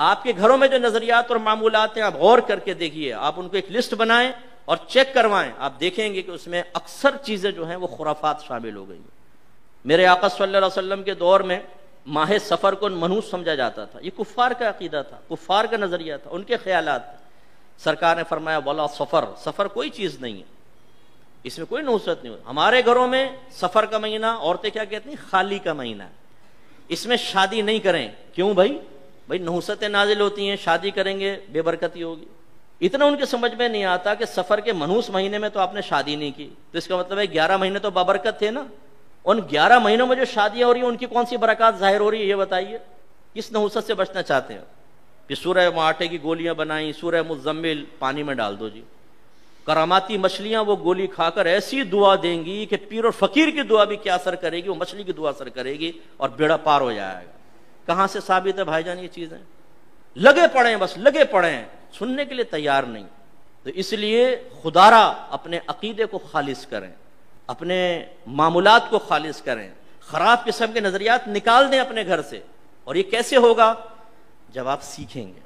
आपके घरों में जो नजरियात और मामूलात हैं आप गौर करके देखिए आप उनको एक लिस्ट बनाएं और चेक करवाएं आप देखेंगे कि उसमें अक्सर चीज़ें जो हैं वो खुराफात शामिल हो गई हैं मेरे आका सल्लल्लाहु अलैहि वसल्लम के दौर में माह सफ़र को मनूस समझा जाता था ये कुफ़ार का अकीदा था कुफ़ार का नज़रिया था उनके ख्याल थे सरकार ने फरमाया वाला सफ़र सफ़र कोई चीज़ नहीं है इसमें कोई नुसरत नहीं होती हमारे घरों में सफ़र का महीना औरतें क्या कहती हैं खाली का महीना इसमें शादी नहीं करें क्यों भाई भाई नहुसतें नाजिल होती हैं शादी करेंगे बेबरकती होगी इतना उनके समझ में नहीं आता कि सफर के मनहूस महीने में तो आपने शादी नहीं की तो इसका मतलब है ग्यारह महीने तो बाबरकत थे ना उन ग्यारह महीनों में जो शादियां हो रही है उनकी कौन सी बरकत जाहिर हो रही है ये बताइए किस नहुसत से बचना चाहते हैं कि सूर्य आटे की गोलियां बनाई सूर्य मुजम्मिल पानी में डाल दो जी करामाती मछलियां वो गोली खाकर ऐसी दुआ देंगी कि पीर और फकीर की दुआ भी क्या असर करेगी वो मछली की दुआ असर करेगी और बेड़ा पार हो जाएगा कहां से साबित है भाईजान ये चीजें लगे पड़े बस लगे पड़े हैं सुनने के लिए तैयार नहीं तो इसलिए खुदारा अपने अकीदे को खालिज करें अपने मामूलात को खालिज करें ख़राब किस्म के नज़रियात निकाल दें अपने घर से और ये कैसे होगा जब आप सीखेंगे